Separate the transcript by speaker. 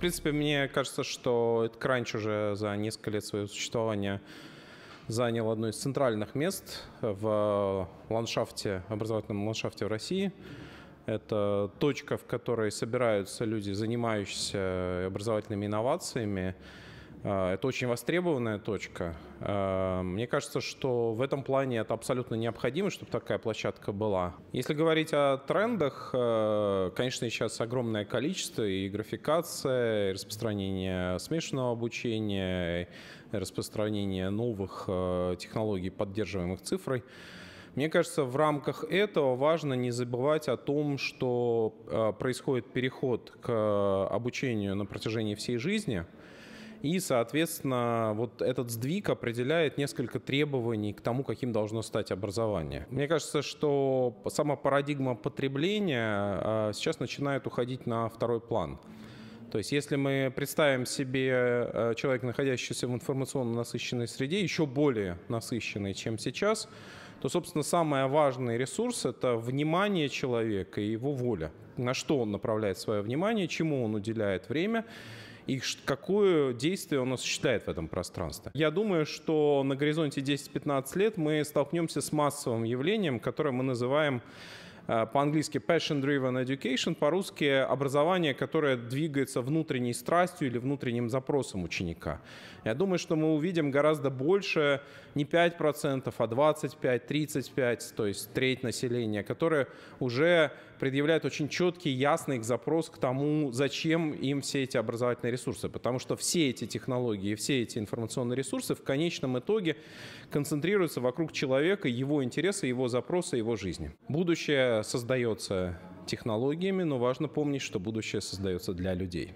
Speaker 1: В принципе, мне кажется, что этот кранч уже за несколько лет своего существования занял одно из центральных мест в ландшафте, образовательном ландшафте в России. Это точка, в которой собираются люди, занимающиеся образовательными инновациями, а, это очень востребованная точка. А, мне кажется, что в этом плане это абсолютно необходимо, чтобы такая площадка была. Если говорить о трендах, а, конечно, сейчас огромное количество и графикация, и распространение смешанного обучения, распространение новых технологий, поддерживаемых цифрой. Мне кажется, в рамках этого важно не забывать о том, что происходит переход к обучению на протяжении всей жизни – и, соответственно, вот этот сдвиг определяет несколько требований к тому, каким должно стать образование. Мне кажется, что сама парадигма потребления а, сейчас начинает уходить на второй план. То есть если мы представим себе а, человека, находящегося в информационно насыщенной среде, еще более насыщенной, чем сейчас, то, собственно, самый важный ресурс — это внимание человека и его воля. На что он направляет свое внимание, чему он уделяет время — и какое действие он осуществляет в этом пространстве. Я думаю, что на горизонте 10-15 лет мы столкнемся с массовым явлением, которое мы называем Э, по-английски passion-driven education, по-русски образование, которое двигается внутренней страстью или внутренним запросом ученика. Я думаю, что мы увидим гораздо больше, не 5%, а 25, 35, то есть треть населения, которые уже предъявляют очень четкий, ясный запрос к тому, зачем им все эти образовательные ресурсы. Потому что все эти технологии, все эти информационные ресурсы в конечном итоге концентрируются вокруг человека, его интереса, его запроса, его жизни. Будущее создается технологиями, но важно помнить, что будущее создается для людей.